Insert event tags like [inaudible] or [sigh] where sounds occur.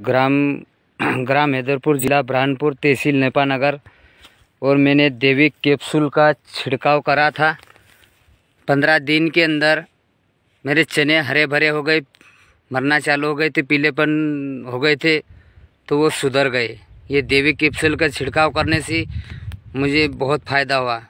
ग्राम [clears throat] ग्राम हैदरपुर ज़िला ब्रहानपुर तहसील नेपानगर और मैंने देवी कैप्सूल का छिड़काव करा था पंद्रह दिन के अंदर मेरे चने हरे भरे हो गए मरना चालू हो गए थे पीलेपन हो गए थे तो वो सुधर गए ये देवी कैप्सूल का छिड़काव करने से मुझे बहुत फ़ायदा हुआ